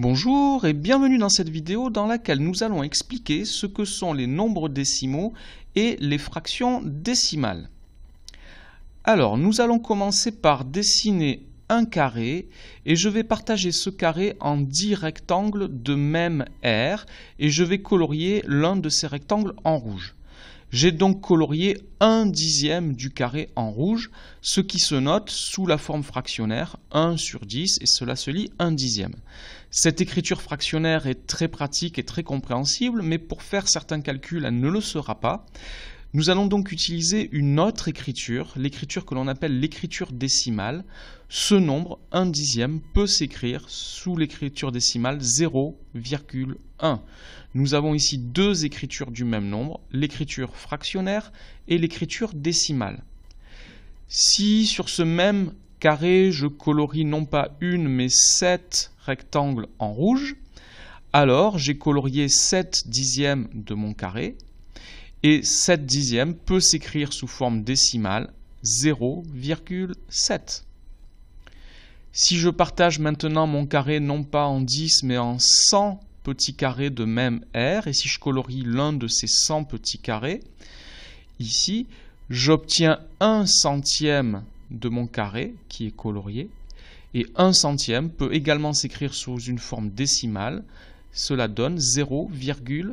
Bonjour et bienvenue dans cette vidéo dans laquelle nous allons expliquer ce que sont les nombres décimaux et les fractions décimales. Alors nous allons commencer par dessiner un carré et je vais partager ce carré en 10 rectangles de même R et je vais colorier l'un de ces rectangles en rouge. J'ai donc colorié un dixième du carré en rouge, ce qui se note sous la forme fractionnaire 1 sur 10 et cela se lit un dixième. Cette écriture fractionnaire est très pratique et très compréhensible, mais pour faire certains calculs, elle ne le sera pas. Nous allons donc utiliser une autre écriture, l'écriture que l'on appelle l'écriture décimale. Ce nombre, un dixième, peut s'écrire sous l'écriture décimale 0,1. Nous avons ici deux écritures du même nombre, l'écriture fractionnaire et l'écriture décimale. Si sur ce même carré, je colorie non pas une, mais sept rectangles en rouge, alors j'ai colorié 7 dixièmes de mon carré, et 7 dixièmes peut s'écrire sous forme décimale 0,7. Si je partage maintenant mon carré non pas en 10 mais en 100 petit carré de même R, et si je colorie l'un de ces 100 petits carrés, ici, j'obtiens un centième de mon carré qui est colorié, et un centième peut également s'écrire sous une forme décimale, cela donne 0,01.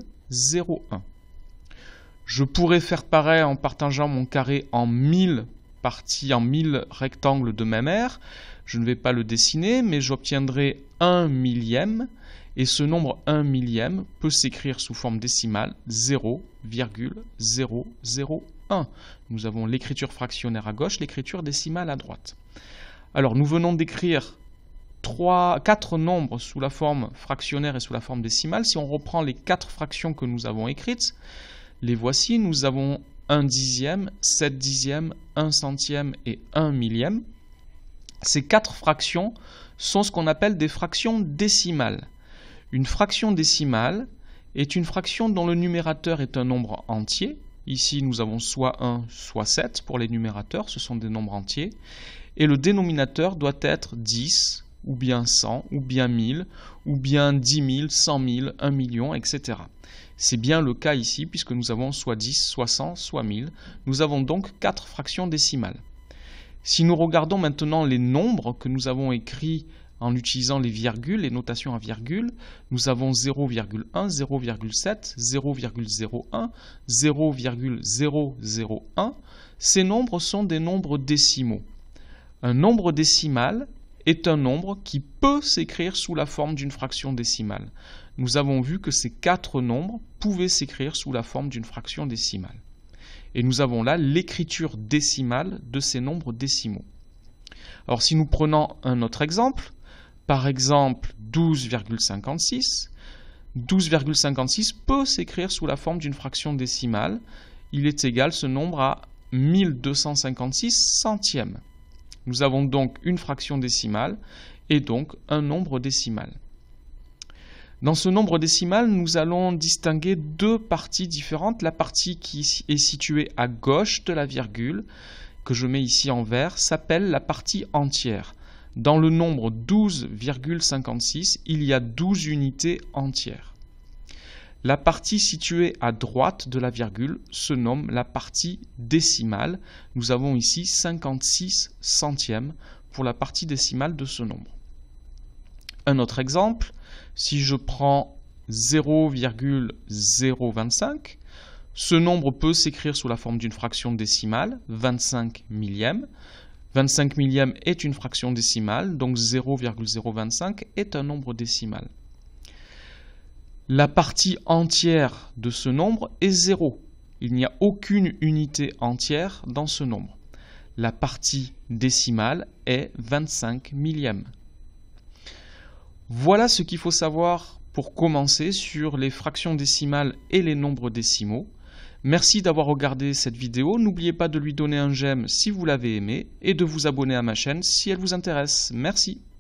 Je pourrais faire pareil en partageant mon carré en 1000 partie en 1000 rectangles de même aire. Je ne vais pas le dessiner, mais j'obtiendrai 1 millième, et ce nombre 1 millième peut s'écrire sous forme décimale 0,001. Nous avons l'écriture fractionnaire à gauche, l'écriture décimale à droite. Alors nous venons d'écrire 4 nombres sous la forme fractionnaire et sous la forme décimale. Si on reprend les 4 fractions que nous avons écrites, les voici, nous avons 1 dixième, 7 dixièmes, 1 centième et 1 millième. Ces quatre fractions sont ce qu'on appelle des fractions décimales. Une fraction décimale est une fraction dont le numérateur est un nombre entier. Ici, nous avons soit 1, soit 7 pour les numérateurs, ce sont des nombres entiers. Et le dénominateur doit être 10, ou bien 100, ou bien 1000, ou bien 10 000, 100 000, 1 million, etc. C'est bien le cas ici puisque nous avons soit 10, soit 100, soit 1000. Nous avons donc 4 fractions décimales. Si nous regardons maintenant les nombres que nous avons écrits en utilisant les virgules, les notations à virgule, nous avons 0,1, 0,7, 0,01, 0,001. Ces nombres sont des nombres décimaux. Un nombre décimal est un nombre qui peut s'écrire sous la forme d'une fraction décimale. Nous avons vu que ces quatre nombres pouvaient s'écrire sous la forme d'une fraction décimale. Et nous avons là l'écriture décimale de ces nombres décimaux. Alors si nous prenons un autre exemple, par exemple 12,56, 12,56 peut s'écrire sous la forme d'une fraction décimale. Il est égal ce nombre à 1256 centièmes. Nous avons donc une fraction décimale et donc un nombre décimal. Dans ce nombre décimal, nous allons distinguer deux parties différentes. La partie qui est située à gauche de la virgule, que je mets ici en vert, s'appelle la partie entière. Dans le nombre 12,56, il y a 12 unités entières. La partie située à droite de la virgule se nomme la partie décimale. Nous avons ici 56 centièmes pour la partie décimale de ce nombre. Un autre exemple, si je prends 0,025, ce nombre peut s'écrire sous la forme d'une fraction décimale, 25 millièmes. 25 millième est une fraction décimale, donc 0,025 est un nombre décimal la partie entière de ce nombre est 0. Il n'y a aucune unité entière dans ce nombre. La partie décimale est 25 millièmes. Voilà ce qu'il faut savoir pour commencer sur les fractions décimales et les nombres décimaux. Merci d'avoir regardé cette vidéo, n'oubliez pas de lui donner un j'aime si vous l'avez aimé et de vous abonner à ma chaîne si elle vous intéresse. Merci